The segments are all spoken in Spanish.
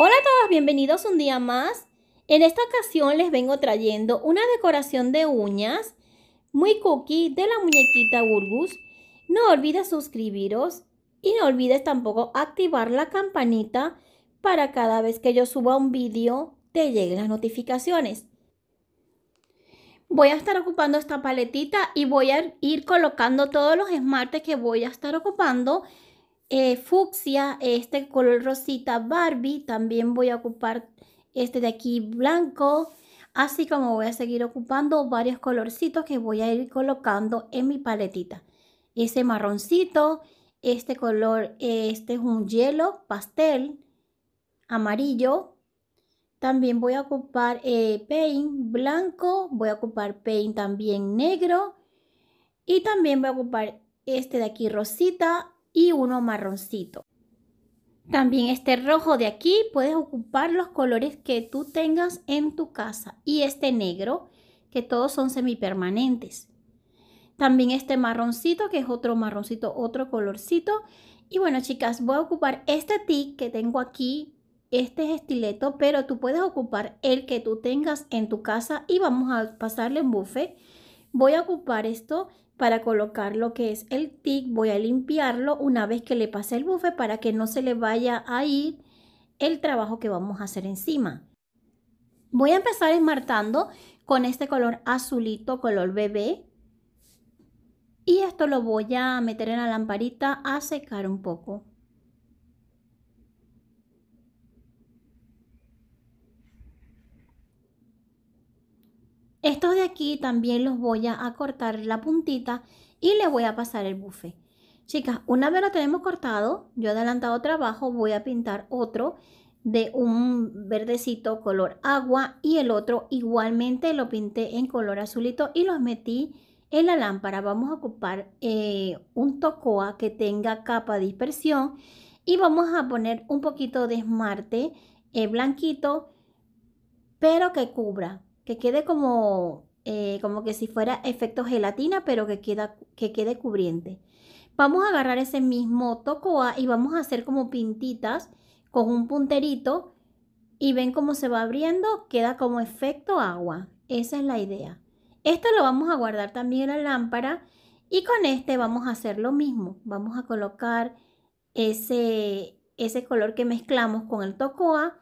Hola a todos, bienvenidos un día más. En esta ocasión les vengo trayendo una decoración de uñas muy cookie de la muñequita Burgus. No olvides suscribiros y no olvides tampoco activar la campanita para cada vez que yo suba un vídeo te lleguen las notificaciones. Voy a estar ocupando esta paletita y voy a ir colocando todos los esmaltes que voy a estar ocupando eh, fucsia, este color rosita Barbie, también voy a ocupar este de aquí blanco, así como voy a seguir ocupando varios colorcitos que voy a ir colocando en mi paletita. Ese marroncito, este color, este es un hielo pastel amarillo. También voy a ocupar eh, paint blanco, voy a ocupar paint también negro y también voy a ocupar este de aquí rosita y uno marroncito. También este rojo de aquí puedes ocupar los colores que tú tengas en tu casa y este negro que todos son semipermanentes. También este marroncito que es otro marroncito, otro colorcito. Y bueno chicas, voy a ocupar este tic que tengo aquí, este es estileto, pero tú puedes ocupar el que tú tengas en tu casa y vamos a pasarle un buffet. Voy a ocupar esto para colocar lo que es el tic. Voy a limpiarlo una vez que le pase el bufe para que no se le vaya a ir el trabajo que vamos a hacer encima. Voy a empezar esmartando con este color azulito, color bebé. Y esto lo voy a meter en la lamparita a secar un poco. Estos de aquí también los voy a cortar la puntita y le voy a pasar el buffet. Chicas, una vez lo tenemos cortado, yo he adelantado trabajo, voy a pintar otro de un verdecito color agua y el otro igualmente lo pinté en color azulito y los metí en la lámpara. Vamos a ocupar eh, un tocoa que tenga capa de dispersión y vamos a poner un poquito de esmarte eh, blanquito pero que cubra que quede como, eh, como que si fuera efecto gelatina, pero que, queda, que quede cubriente. Vamos a agarrar ese mismo tocoa y vamos a hacer como pintitas con un punterito y ven cómo se va abriendo, queda como efecto agua. Esa es la idea. Esto lo vamos a guardar también en la lámpara y con este vamos a hacer lo mismo. Vamos a colocar ese, ese color que mezclamos con el tocoa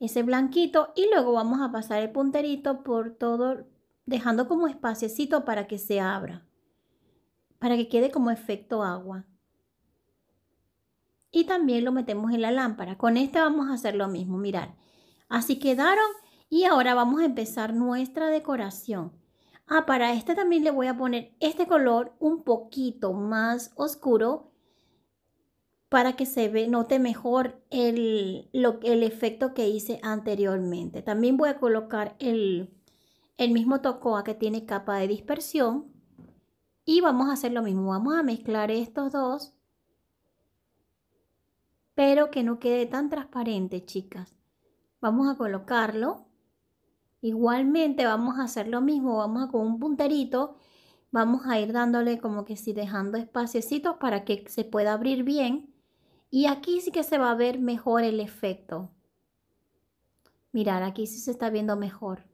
ese blanquito y luego vamos a pasar el punterito por todo, dejando como espaciecito para que se abra, para que quede como efecto agua. Y también lo metemos en la lámpara. Con este vamos a hacer lo mismo, mirar. Así quedaron y ahora vamos a empezar nuestra decoración. Ah, para este también le voy a poner este color un poquito más oscuro para que se ve, note mejor el, el efecto que hice anteriormente. También voy a colocar el, mismo tocoa que tiene capa de dispersión y vamos a hacer lo mismo. Vamos a mezclar estos dos, pero que no quede tan transparente, chicas. Vamos a colocarlo. Igualmente vamos a hacer lo mismo, vamos a con un punterito, vamos a ir dándole como que si dejando espaciositos para que se pueda abrir bien y aquí sí que se va a ver mejor el efecto. Mirar, aquí sí se está viendo mejor.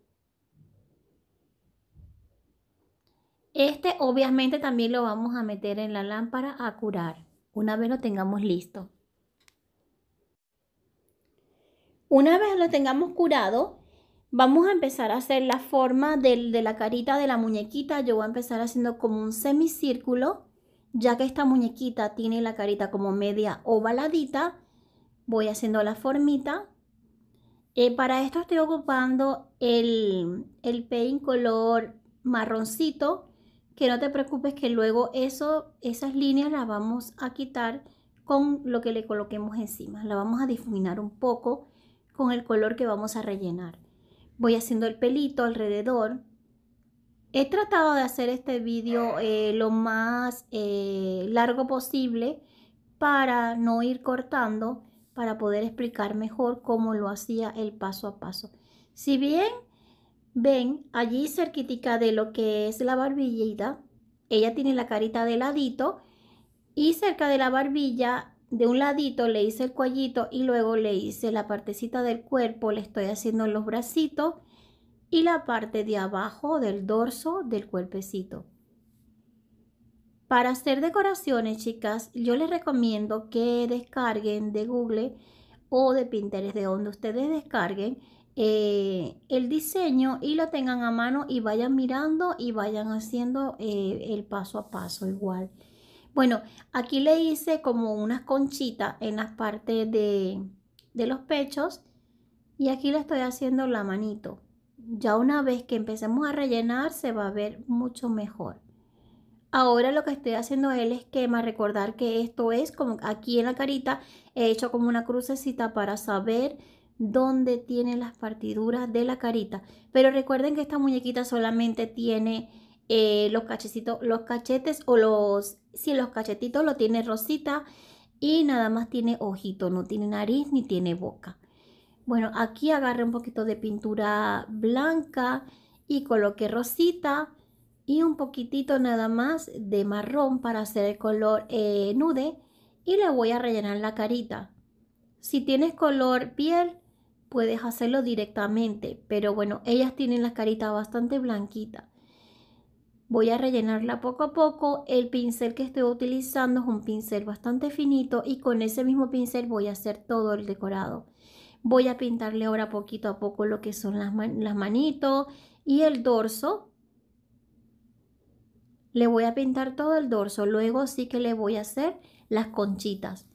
Este obviamente también lo vamos a meter en la lámpara a curar, una vez lo tengamos listo. Una vez lo tengamos curado, vamos a empezar a hacer la forma de la carita de la muñequita. Yo voy a empezar haciendo como un semicírculo ya que esta muñequita tiene la carita como media ovaladita, voy haciendo la formita. Eh, para esto estoy ocupando el, el paint color marroncito, que no te preocupes que luego eso, esas líneas las vamos a quitar con lo que le coloquemos encima. La vamos a difuminar un poco con el color que vamos a rellenar. Voy haciendo el pelito alrededor He tratado de hacer este vídeo eh, lo más eh, largo posible para no ir cortando, para poder explicar mejor cómo lo hacía el paso a paso. Si bien ven allí cerquitica de lo que es la barbillita, ella tiene la carita de ladito y cerca de la barbilla de un ladito le hice el cuellito y luego le hice la partecita del cuerpo, le estoy haciendo los bracitos y la parte de abajo del dorso del cuerpecito. Para hacer decoraciones, chicas, yo les recomiendo que descarguen de Google o de Pinterest, de donde ustedes descarguen eh, el diseño y lo tengan a mano y vayan mirando y vayan haciendo eh, el paso a paso igual. Bueno, aquí le hice como unas conchitas en las partes de los pechos y aquí le estoy haciendo la manito ya una vez que empecemos a rellenar se va a ver mucho mejor. Ahora lo que estoy haciendo es el esquema, recordar que esto es como aquí en la carita he hecho como una crucecita para saber dónde tiene las partiduras de la carita. Pero recuerden que esta muñequita solamente tiene eh, los cachecitos, los cachetes o los, si los cachetitos lo tiene rosita y nada más tiene ojito, no tiene nariz ni tiene boca. Bueno, aquí agarré un poquito de pintura blanca y coloqué rosita y un poquitito nada más de marrón para hacer el color eh, nude y le voy a rellenar la carita. Si tienes color piel, puedes hacerlo directamente, pero bueno, ellas tienen la carita bastante blanquita. Voy a rellenarla poco a poco. El pincel que estoy utilizando es un pincel bastante finito y con ese mismo pincel voy a hacer todo el decorado voy a pintarle ahora poquito a poco lo que son las, manitos y el dorso. Le voy a pintar todo el dorso, luego sí que le voy a hacer las conchitas.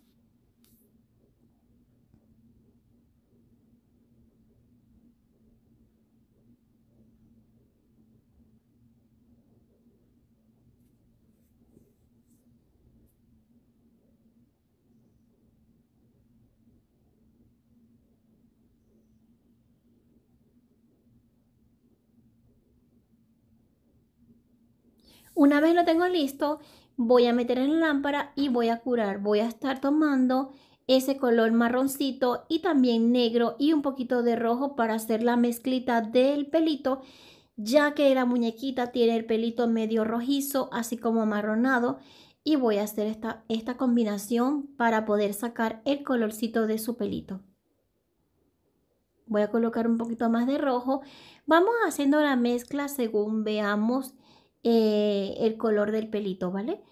Una vez lo tengo listo, voy a meter en la lámpara y voy a curar. Voy a estar tomando ese color marroncito y también negro y un poquito de rojo para hacer la mezclita del pelito, ya que la muñequita tiene el pelito medio rojizo, así como amarronado. Y voy a hacer esta, esta combinación para poder sacar el colorcito de su pelito voy a colocar un poquito más de rojo. Vamos haciendo la mezcla según veamos eh, el color del pelito, ¿vale?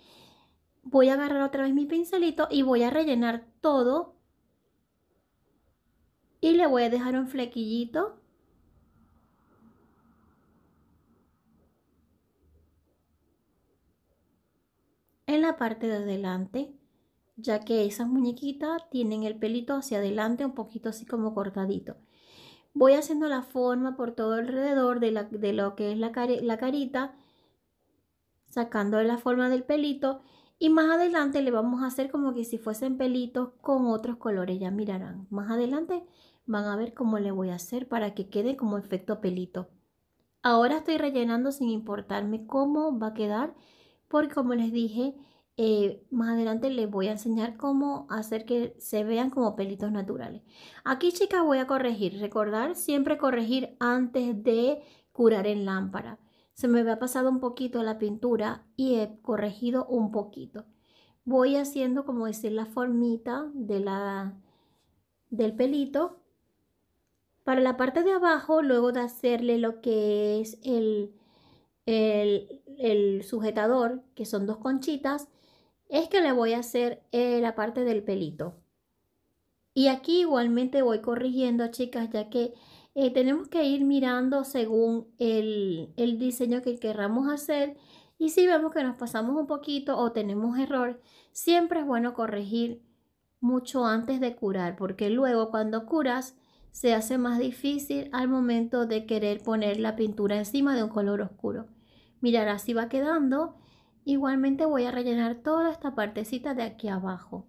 Voy a agarrar otra vez mi pincelito y voy a rellenar todo. Y le voy a dejar un flequillito en la parte de adelante, ya que esas muñequitas tienen el pelito hacia adelante un poquito así como cortadito. Voy haciendo la forma por todo alrededor de, lo que es la, la carita sacando la forma del pelito y más adelante le vamos a hacer como que si fuesen pelitos con otros colores, ya mirarán. Más adelante van a ver cómo le voy a hacer para que quede como efecto pelito. Ahora estoy rellenando sin importarme cómo va a quedar, porque como les dije, eh, más adelante les voy a enseñar cómo hacer que se vean como pelitos naturales. Aquí chicas voy a corregir, recordar siempre corregir antes de curar en lámpara se me había pasado un poquito la pintura y he corregido un poquito. Voy haciendo como decir la formita de la, del pelito. Para la parte de abajo, luego de hacerle lo que es el, el, sujetador, que son dos conchitas, es que le voy a hacer eh, la parte del pelito. Y aquí igualmente voy corrigiendo, chicas, ya que eh, tenemos que ir mirando según el, el diseño que querramos hacer y si vemos que nos pasamos un poquito o tenemos error, siempre es bueno corregir mucho antes de curar, porque luego cuando curas se hace más difícil al momento de querer poner la pintura encima de un color oscuro. Mirar así va quedando. Igualmente voy a rellenar toda esta partecita de aquí abajo.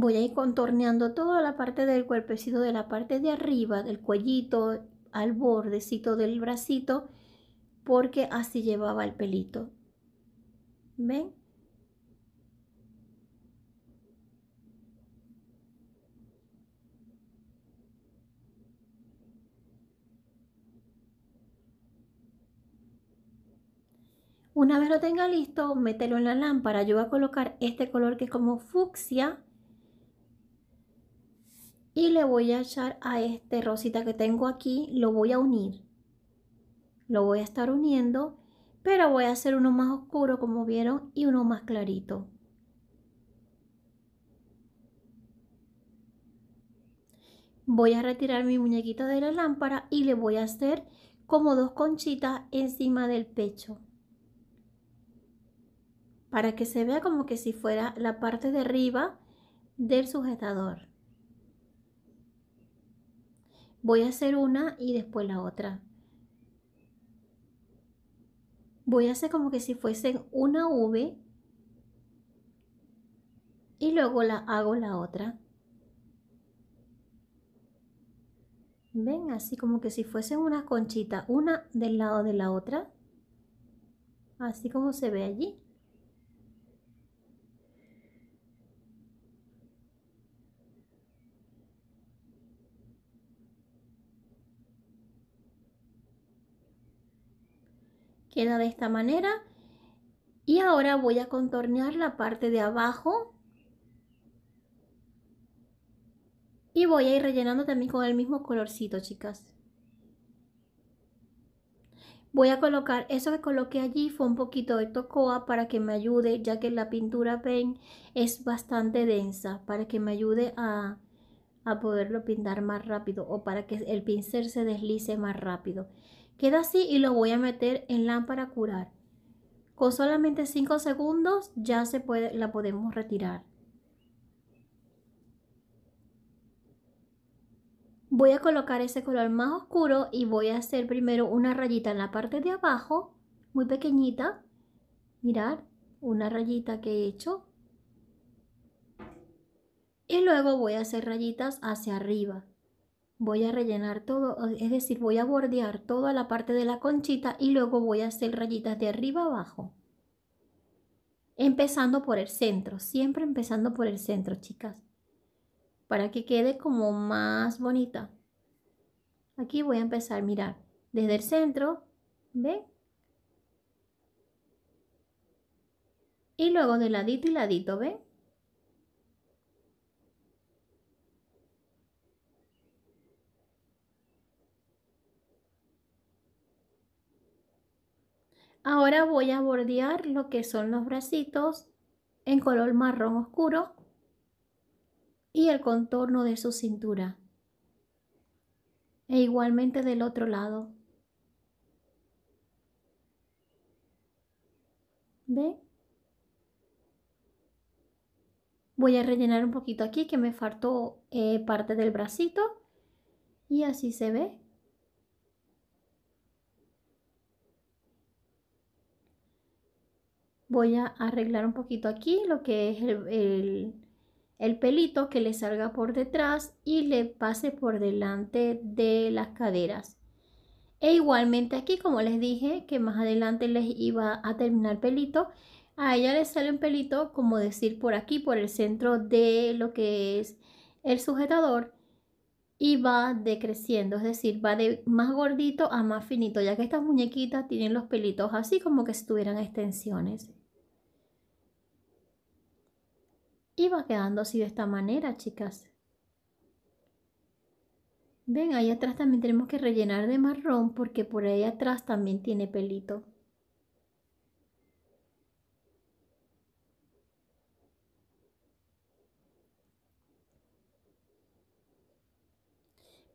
voy a ir contorneando toda la parte del cuerpecito, de la parte de arriba, del cuellito, al bordecito del bracito, porque así llevaba el pelito. ¿Ven? Una vez lo tenga listo, mételo en la lámpara. Yo voy a colocar este color que es como fucsia, y le voy a echar a este rosita que tengo aquí, lo voy a unir. Lo voy a estar uniendo, pero voy a hacer uno más oscuro como vieron y uno más clarito. Voy a retirar mi muñequita de la lámpara y le voy a hacer como dos conchitas encima del pecho. Para que se vea como que si fuera la parte de arriba del sujetador. Voy a hacer una y después la otra. Voy a hacer como que si fuesen una V y luego la hago la otra. ¿Ven? Así como que si fuesen una conchita, una del lado de la otra. Así como se ve allí. Queda de esta manera. Y ahora voy a contornear la parte de abajo. Y voy a ir rellenando también con el mismo colorcito, chicas. Voy a colocar, eso que coloqué allí fue un poquito de tocoa para que me ayude, ya que la pintura paint es bastante densa, para que me ayude a, a poderlo pintar más rápido o para que el pincel se deslice más rápido. Queda así y lo voy a meter en lámpara a curar. Con solamente 5 segundos ya se puede, la podemos retirar. Voy a colocar ese color más oscuro y voy a hacer primero una rayita en la parte de abajo, muy pequeñita. Mirad, una rayita que he hecho. Y luego voy a hacer rayitas hacia arriba voy a rellenar todo, es decir, voy a bordear toda la parte de la conchita y luego voy a hacer rayitas de arriba abajo. Empezando por el centro, siempre empezando por el centro, chicas, para que quede como más bonita. Aquí voy a empezar, mirar, desde el centro, ¿ven? Y luego de ladito y ladito, ¿ven? Ahora voy a bordear lo que son los bracitos en color marrón oscuro y el contorno de su cintura. E igualmente del otro lado. ¿Ve? Voy a rellenar un poquito aquí que me faltó eh, parte del bracito y así se ve. voy a arreglar un poquito aquí lo que es el, pelito que le salga por detrás y le pase por delante de las caderas. E igualmente aquí, como les dije, que más adelante les iba a terminar pelito, a ella le sale un pelito, como decir, por aquí, por el centro de lo que es el sujetador y va decreciendo, es decir, va de más gordito a más finito, ya que estas muñequitas tienen los pelitos así como que estuvieran extensiones. Y va quedando así de esta manera, chicas. Ven, ahí atrás también tenemos que rellenar de marrón porque por ahí atrás también tiene pelito.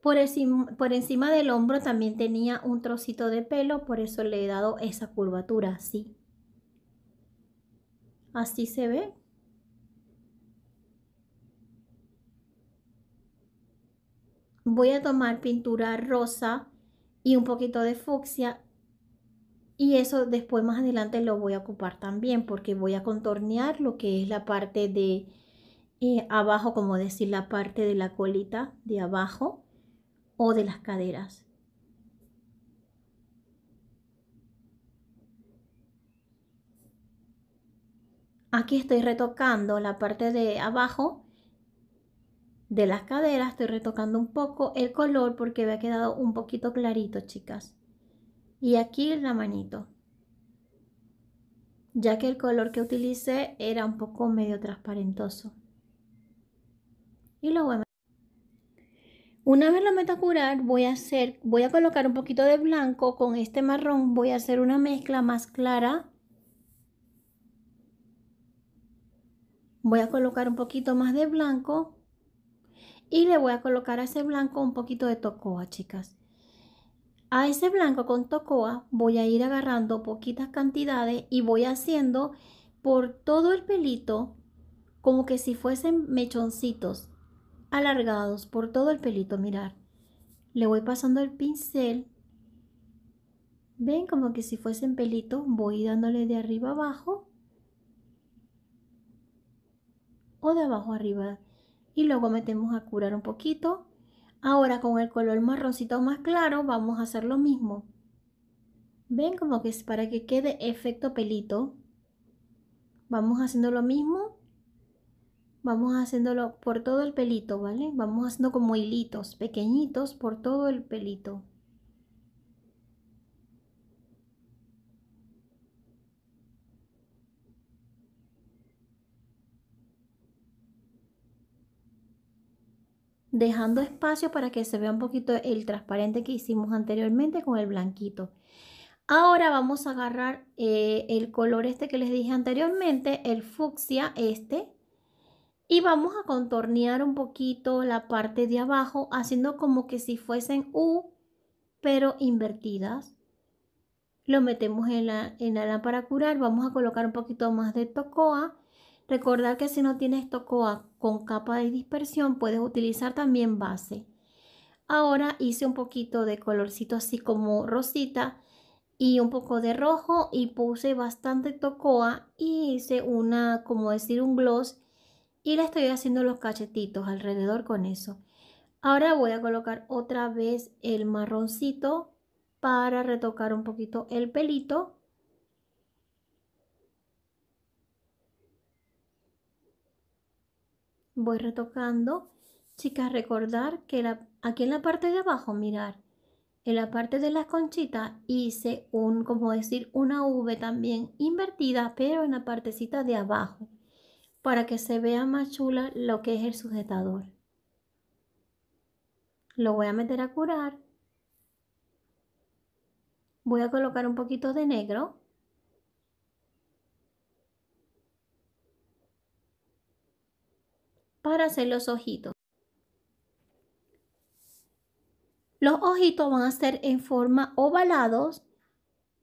Por encima, por encima, del hombro también tenía un trocito de pelo, por eso le he dado esa curvatura, así. Así se ve. voy a tomar pintura rosa y un poquito de fucsia y eso después más adelante lo voy a ocupar también porque voy a contornear lo que es la parte de eh, abajo, como decir la parte de la colita de abajo o de las caderas. Aquí estoy retocando la parte de abajo de las caderas. Estoy retocando un poco el color porque me ha quedado un poquito clarito, chicas. Y aquí la manito. Ya que el color que utilicé era un poco medio transparentoso. Y lo voy a... Una vez lo meta a curar, voy a hacer, voy a colocar un poquito de blanco con este marrón, voy a hacer una mezcla más clara. Voy a colocar un poquito más de blanco y le voy a colocar a ese blanco un poquito de tocoa, chicas. A ese blanco con tocoa voy a ir agarrando poquitas cantidades y voy haciendo por todo el pelito como que si fuesen mechoncitos alargados por todo el pelito, mirar. Le voy pasando el pincel. Ven como que si fuesen pelitos, voy dándole de arriba abajo o de abajo arriba y luego metemos a curar un poquito. Ahora con el color marroncito más claro vamos a hacer lo mismo. ¿Ven? Como que es para que quede efecto pelito. Vamos haciendo lo mismo. Vamos haciéndolo por todo el pelito, ¿vale? Vamos haciendo como hilitos pequeñitos por todo el pelito. dejando espacio para que se vea un poquito el transparente que hicimos anteriormente con el blanquito. Ahora vamos a agarrar eh, el color este que les dije anteriormente, el fucsia este, y vamos a contornear un poquito la parte de abajo, haciendo como que si fuesen U, pero invertidas. Lo metemos en la, en la lámpara curar, vamos a colocar un poquito más de tocoa Recordar que si no tienes tocoa con capa de dispersión, puedes utilizar también base. Ahora hice un poquito de colorcito así como rosita y un poco de rojo y puse bastante tocoa y hice una, como decir, un gloss y le estoy haciendo los cachetitos alrededor con eso. Ahora voy a colocar otra vez el marroncito para retocar un poquito el pelito voy retocando. Chicas, recordar que aquí en la parte de abajo, mirar, en la parte de las conchitas hice un, como decir, una V también invertida, pero en la partecita de abajo, para que se vea más chula lo que es el sujetador. Lo voy a meter a curar. Voy a colocar un poquito de negro para hacer los ojitos. Los ojitos van a ser en forma ovalados,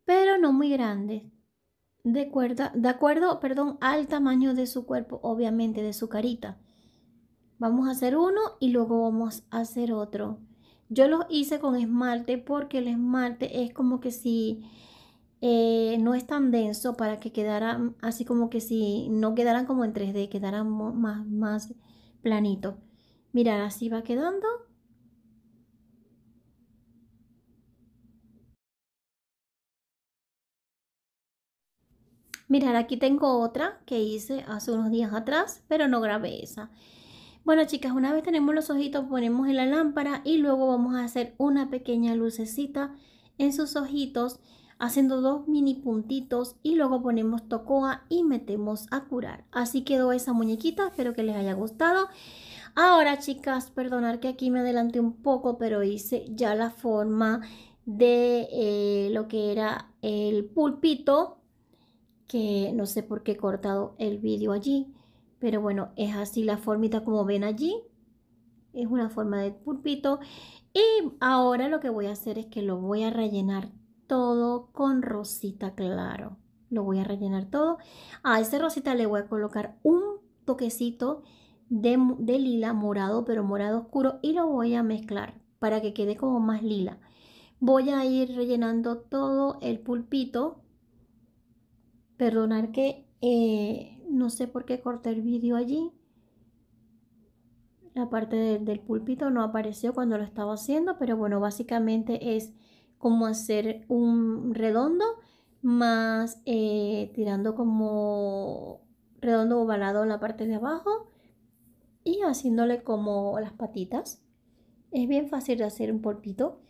pero no muy grandes. De acuerdo, de acuerdo perdón, al tamaño de su cuerpo, obviamente, de su carita. Vamos a hacer uno y luego vamos a hacer otro. Yo los hice con esmalte porque el esmalte es como que si eh, no es tan denso para que quedaran así como que si no quedaran como en 3D, quedaran más, más planito. Mirad, así va quedando. Mirad, aquí tengo otra que hice hace unos días atrás, pero no grabé esa. Bueno, chicas, una vez tenemos los ojitos, ponemos en la lámpara y luego vamos a hacer una pequeña lucecita en sus ojitos haciendo dos mini puntitos y luego ponemos tocoa y metemos a curar. Así quedó esa muñequita, espero que les haya gustado. Ahora chicas, perdonar que aquí me adelanté un poco, pero hice ya la forma de eh, lo que era el pulpito, que no sé por qué he cortado el vídeo allí, pero bueno, es así la formita como ven allí, es una forma de pulpito. Y ahora lo que voy a hacer es que lo voy a rellenar todo con rosita claro. Lo voy a rellenar todo. A este rosita le voy a colocar un toquecito de, lila morado, pero morado oscuro, y lo voy a mezclar para que quede como más lila. Voy a ir rellenando todo el pulpito. Perdonar que eh, no sé por qué corté el vídeo allí. La parte del pulpito no apareció cuando lo estaba haciendo, pero bueno, básicamente es como hacer un redondo más eh, tirando como redondo ovalado la parte de abajo y haciéndole como las patitas. Es bien fácil de hacer un polpito.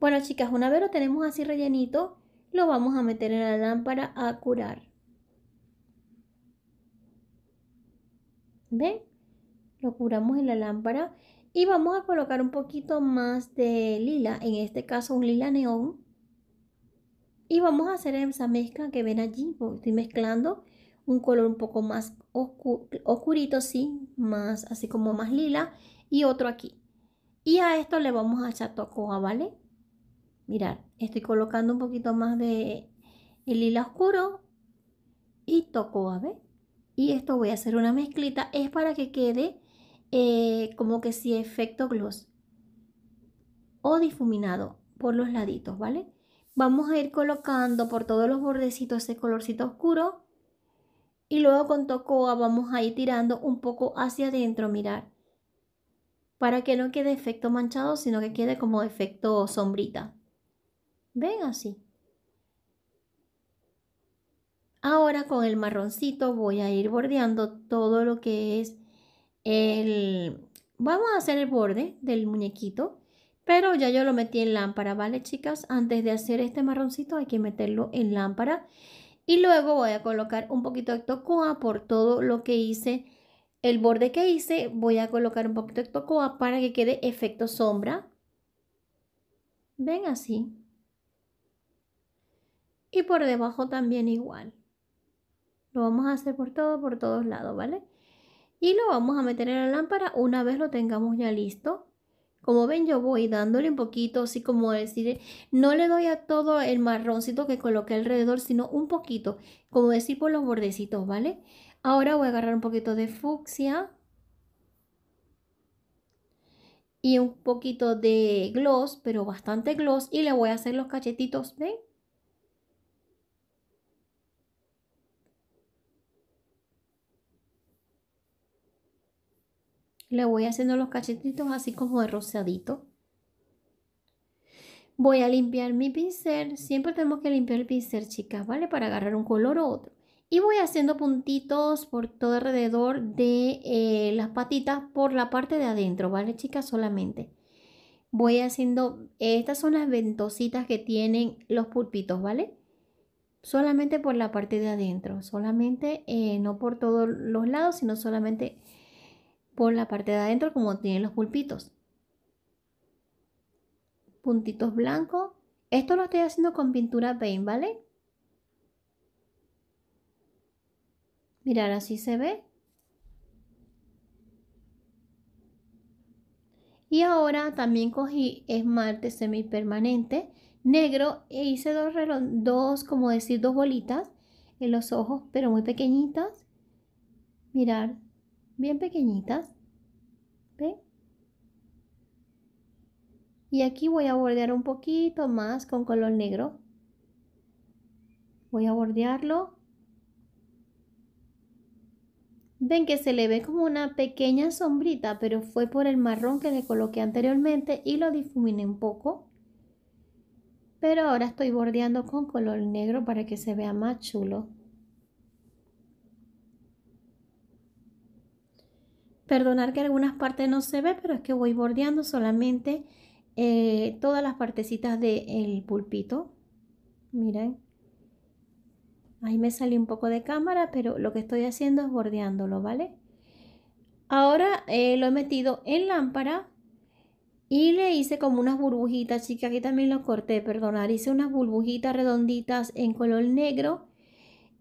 Bueno chicas, una vez lo tenemos así rellenito, lo vamos a meter en la lámpara a curar. ¿Ven? Lo curamos en la lámpara y vamos a colocar un poquito más de lila, en este caso un lila neón. Y vamos a hacer esa mezcla que ven allí, estoy mezclando un color un poco más oscurito, sí, más así como más lila y otro aquí. Y a esto le vamos a echar tocoa, ¿vale? Mirar, estoy colocando un poquito más de el lila oscuro y tocoa, ¿ves? Y esto voy a hacer una mezclita, es para que quede eh, como que si efecto gloss o difuminado por los laditos, ¿vale? Vamos a ir colocando por todos los bordecitos ese colorcito oscuro y luego con tocoa vamos a ir tirando un poco hacia adentro, mirar, para que no quede efecto manchado, sino que quede como efecto sombrita. ¿Ven así? Ahora con el marroncito voy a ir bordeando todo lo que es vamos a hacer el borde del muñequito, pero ya yo lo metí en lámpara, ¿vale chicas? Antes de hacer este marroncito hay que meterlo en lámpara y luego voy a colocar un poquito de tocoa por todo lo que hice, el borde que hice, voy a colocar un poquito de tocoa para que quede efecto sombra. Ven así. Y por debajo también igual. Lo vamos a hacer por todo, por todos lados, ¿vale? y lo vamos a meter en la lámpara una vez lo tengamos ya listo. Como ven yo voy dándole un poquito, así como decir, no le doy a todo el marroncito que coloqué alrededor, sino un poquito, como decir por los bordecitos, ¿vale? Ahora voy a agarrar un poquito de fucsia y un poquito de gloss, pero bastante gloss, y le voy a hacer los cachetitos, ¿ven? Le voy haciendo los cachetitos así como de rosadito. Voy a limpiar mi pincel. Siempre tenemos que limpiar el pincel, chicas, ¿vale? Para agarrar un color u otro. Y voy haciendo puntitos por todo alrededor de eh, las patitas por la parte de adentro, ¿vale, chicas? Solamente. Voy haciendo, estas son las ventositas que tienen los pulpitos, ¿vale? Solamente por la parte de adentro, solamente eh, no por todos los lados, sino solamente por la parte de adentro como tienen los pulpitos. Puntitos blancos. Esto lo estoy haciendo con pintura paint, ¿vale? Mirar, así se ve. Y ahora también cogí esmalte semipermanente negro e hice dos, dos, como decir, dos bolitas en los ojos, pero muy pequeñitas. Mirar, bien pequeñitas. ¿Ven? Y aquí voy a bordear un poquito más con color negro. Voy a bordearlo. Ven que se le ve como una pequeña sombrita, pero fue por el marrón que le coloqué anteriormente y lo difuminé un poco. Pero ahora estoy bordeando con color negro para que se vea más chulo. Perdonar que algunas partes no se ve, pero es que voy bordeando solamente eh, todas las partecitas del pulpito. Miren. Ahí me salió un poco de cámara, pero lo que estoy haciendo es bordeándolo, ¿vale? Ahora eh, lo he metido en lámpara y le hice como unas burbujitas, chicas. Aquí también lo corté, perdonar. Hice unas burbujitas redonditas en color negro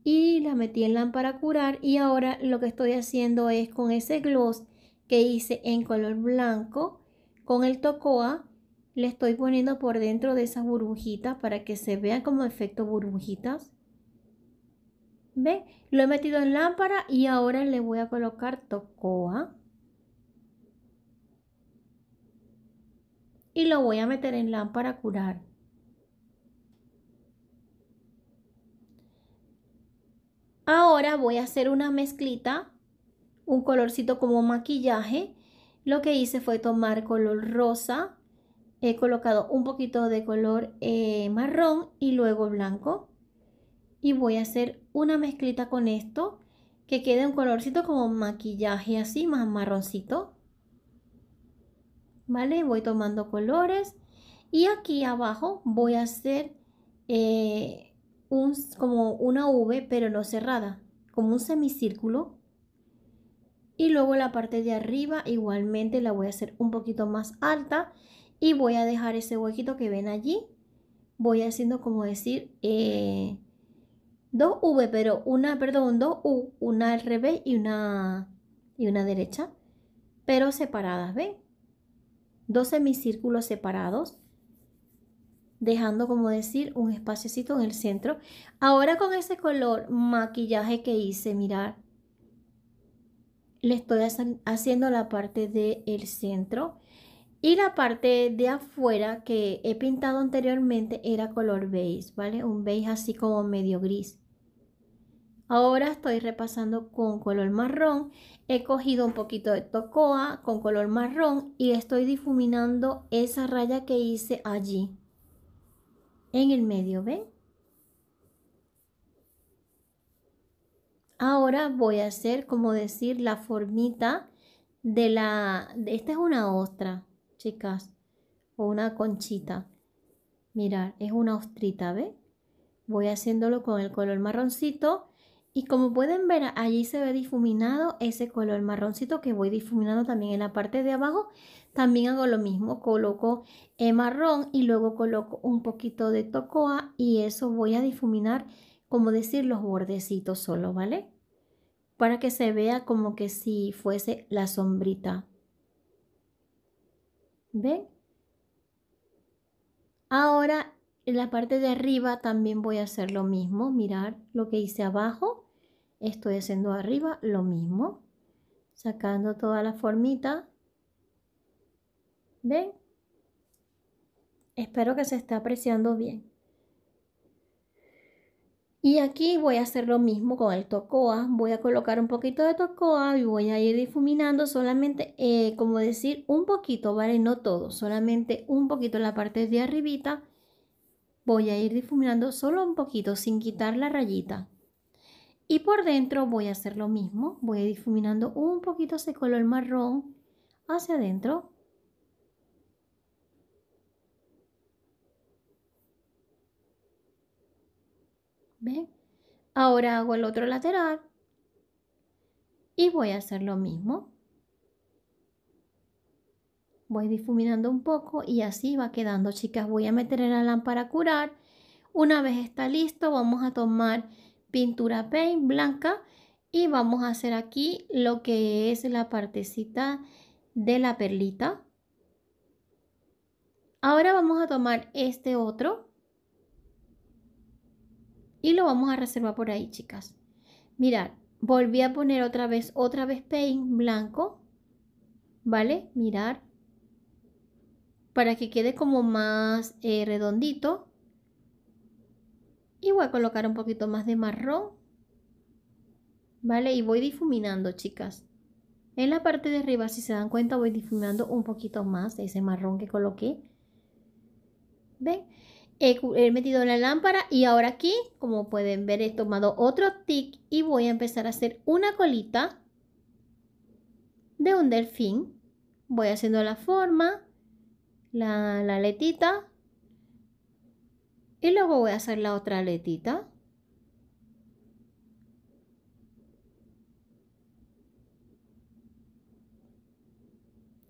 y la metí en lámpara curar y ahora lo que estoy haciendo es con ese gloss que hice en color blanco con el tocoa le estoy poniendo por dentro de esas burbujitas para que se vean como efecto burbujitas ¿Ve? Lo he metido en lámpara y ahora le voy a colocar tocoa. Y lo voy a meter en lámpara curar. Ahora voy a hacer una mezclita, un colorcito como maquillaje. Lo que hice fue tomar color rosa, he colocado un poquito de color eh, marrón y luego blanco. Y voy a hacer una mezclita con esto, que quede un colorcito como maquillaje así, más marroncito. ¿Vale? Voy tomando colores y aquí abajo voy a hacer... Eh, un, como una V, pero no cerrada, como un semicírculo. Y luego la parte de arriba igualmente la voy a hacer un poquito más alta y voy a dejar ese huequito que ven allí. Voy haciendo como decir eh, dos V, pero una, perdón, dos U, una al revés y una, y una derecha, pero separadas, ¿ven? Dos semicírculos separados dejando como decir un espaciocito en el centro. Ahora con ese color maquillaje que hice, mirar, le estoy haciendo la parte del centro y la parte de afuera que he pintado anteriormente era color beige, ¿vale? Un beige así como medio gris. Ahora estoy repasando con color marrón. He cogido un poquito de tocoa con color marrón y estoy difuminando esa raya que hice allí en el medio, ¿ven? Ahora voy a hacer, como decir, la formita de la... esta es una ostra, chicas, o una conchita. Mirar, es una ostrita, ¿ve? Voy haciéndolo con el color marroncito y como pueden ver, allí se ve difuminado ese color marroncito que voy difuminando también en la parte de abajo. También hago lo mismo, coloco el eh, marrón y luego coloco un poquito de tocoa y eso voy a difuminar, como decir, los bordecitos solo, ¿vale? Para que se vea como que si fuese la sombrita. ¿Ven? Ahora en la parte de arriba también voy a hacer lo mismo, mirar lo que hice abajo estoy haciendo arriba lo mismo sacando toda la formita ven espero que se esté apreciando bien y aquí voy a hacer lo mismo con el tocoa voy a colocar un poquito de tocoa y voy a ir difuminando solamente eh, como decir un poquito vale no todo solamente un poquito en la parte de arribita voy a ir difuminando solo un poquito sin quitar la rayita y por dentro voy a hacer lo mismo, voy difuminando un poquito ese color marrón hacia adentro. ¿Ven? Ahora hago el otro lateral y voy a hacer lo mismo. Voy difuminando un poco y así va quedando, chicas. Voy a meter en la lámpara a curar. Una vez está listo, vamos a tomar pintura paint blanca y vamos a hacer aquí lo que es la partecita de la perlita. Ahora vamos a tomar este otro y lo vamos a reservar por ahí, chicas. Mirad, volví a poner otra vez, otra vez paint blanco, ¿vale? Mirar para que quede como más eh, redondito y voy a colocar un poquito más de marrón vale y voy difuminando chicas en la parte de arriba si se dan cuenta voy difuminando un poquito más de ese marrón que coloqué ven he, he metido la lámpara y ahora aquí como pueden ver he tomado otro tic y voy a empezar a hacer una colita de un delfín voy haciendo la forma la, la letita y luego voy a hacer la otra letita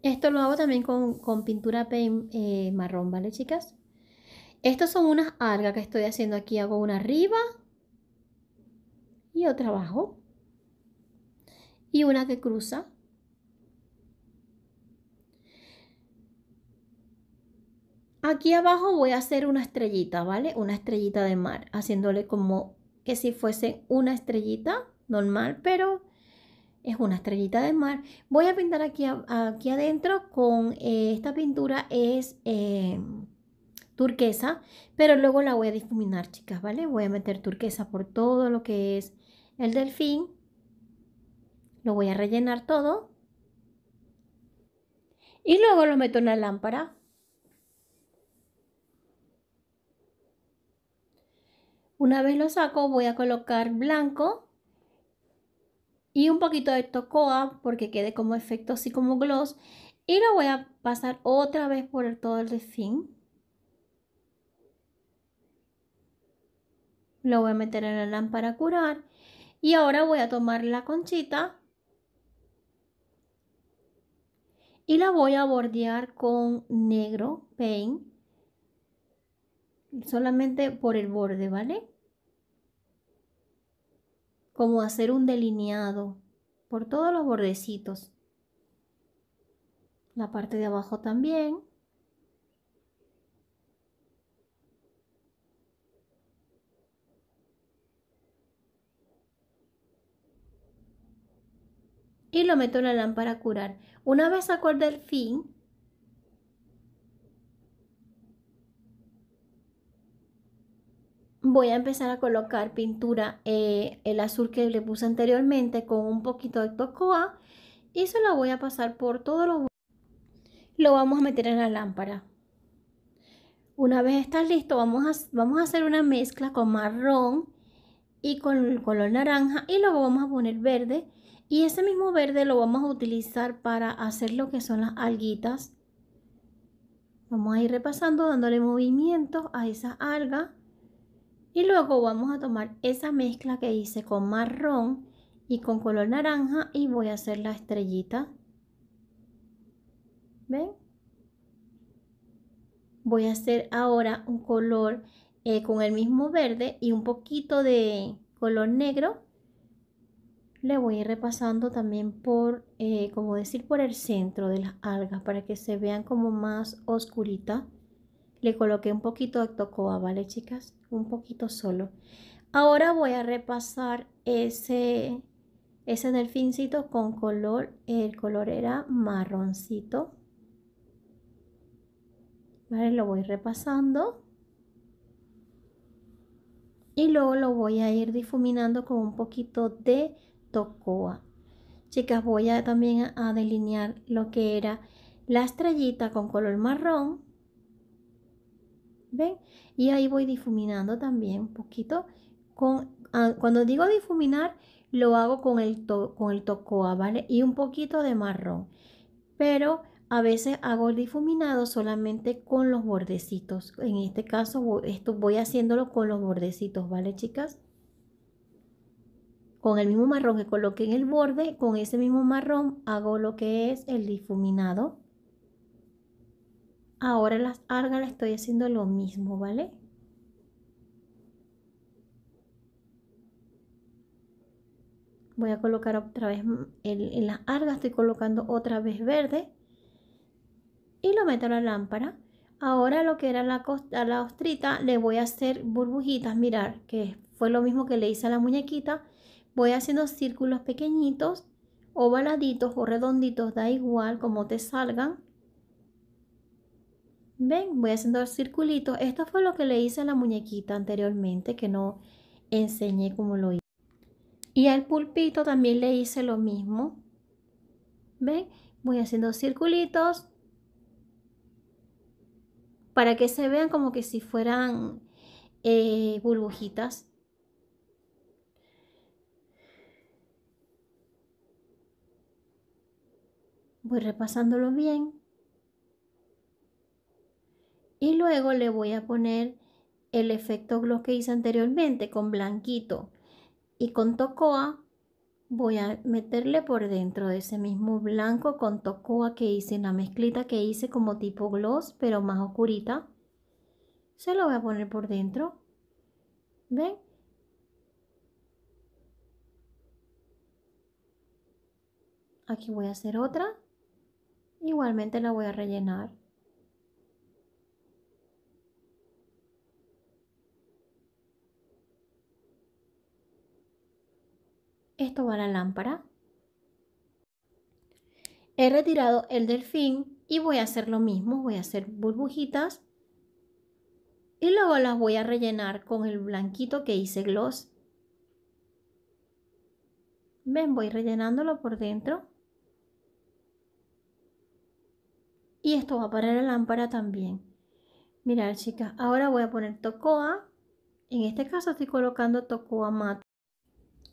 Esto lo hago también con, pintura eh, marrón, ¿vale, chicas? Estas son unas algas que estoy haciendo aquí. Hago una arriba y otra abajo. Y una que cruza. Aquí abajo voy a hacer una estrellita, ¿vale? Una estrellita de mar, haciéndole como que si fuese una estrellita normal, pero es una estrellita de mar. Voy a pintar aquí, aquí adentro con eh, esta pintura, es em, turquesa, pero luego la voy a difuminar, chicas, ¿vale? Voy a meter turquesa por todo lo que es el delfín. Lo voy a rellenar todo. Y luego lo meto en la lámpara Una vez lo saco, voy a colocar blanco y un poquito de tocoa porque quede como efecto así como gloss. Y lo voy a pasar otra vez por todo el desfín. Lo voy a meter en la lámpara a curar. Y ahora voy a tomar la conchita y la voy a bordear con negro paint solamente por el borde, ¿vale? Como hacer un delineado por todos los bordecitos. La parte de abajo también. Y lo meto en la lámpara a curar. Una vez acorde el fin, voy a empezar a colocar pintura, eh, el azul que le puse anteriormente con un poquito de tocoa y se lo voy a pasar por todos los... Lo vamos a meter en la lámpara. Una vez está listo, vamos a, vamos a hacer una mezcla con marrón y con el color naranja y luego vamos a poner verde y ese mismo verde lo vamos a utilizar para hacer lo que son las alguitas. Vamos a ir repasando dándole movimiento a esa alga. Y luego vamos a tomar esa mezcla que hice con marrón y con color naranja y voy a hacer la estrellita. ¿Ven? Voy a hacer ahora un color eh, con el mismo verde y un poquito de color negro. Le voy a ir repasando también por, eh, como decir, por el centro de las algas para que se vean como más oscuritas. Le coloqué un poquito de tocoa, ¿vale, chicas? Un poquito solo. Ahora voy a repasar ese, ese delfincito con color. El color era marroncito. ¿Vale? Lo voy repasando. Y luego lo voy a ir difuminando con un poquito de tocoa. Chicas, voy a también a delinear lo que era la estrellita con color marrón ¿Ven? Y ahí voy difuminando también un poquito. Con, ah, cuando digo difuminar, lo hago con el, con el tocoa, ¿vale? Y un poquito de marrón. Pero a veces hago el difuminado solamente con los bordecitos. En este caso, esto voy haciéndolo con los bordecitos, ¿vale, chicas? Con el mismo marrón que coloqué en el borde, con ese mismo marrón hago lo que es el difuminado. Ahora las le estoy haciendo lo mismo, ¿vale? Voy a colocar otra vez en las algas estoy colocando otra vez verde y lo meto a la lámpara. Ahora lo que era la, la ostrita le voy a hacer burbujitas, mirar que fue lo mismo que le hice a la muñequita. Voy haciendo círculos pequeñitos, ovaladitos o redonditos, da igual como te salgan. Ven, voy haciendo el circulito. Esto fue lo que le hice a la muñequita anteriormente, que no enseñé cómo lo hice. Y al pulpito también le hice lo mismo. Ven, voy haciendo circulitos para que se vean como que si fueran eh, burbujitas. Voy repasándolo bien y luego le voy a poner el efecto gloss que hice anteriormente con blanquito y con tocoa voy a meterle por dentro de ese mismo blanco con tocoa que hice en la mezclita que hice como tipo gloss pero más oscurita se lo voy a poner por dentro ven aquí voy a hacer otra igualmente la voy a rellenar Esto va a la lámpara. He retirado el delfín y voy a hacer lo mismo. Voy a hacer burbujitas y luego las voy a rellenar con el blanquito que hice gloss. Ven, voy rellenándolo por dentro. Y esto va para la lámpara también. Mira, chicas, ahora voy a poner tocoa. En este caso estoy colocando tocoa mate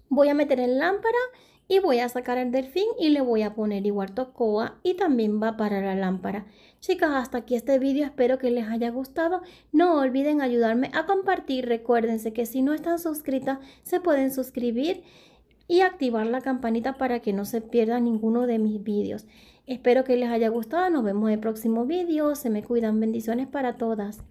voy a meter en lámpara y voy a sacar el delfín y le voy a poner igual tocoa y también va para la lámpara. Chicas, hasta aquí este vídeo, espero que les haya gustado. No olviden ayudarme a compartir, recuérdense que si no están suscritas se pueden suscribir y activar la campanita para que no se pierda ninguno de mis vídeos. Espero que les haya gustado, nos vemos en el próximo vídeo, se me cuidan, bendiciones para todas.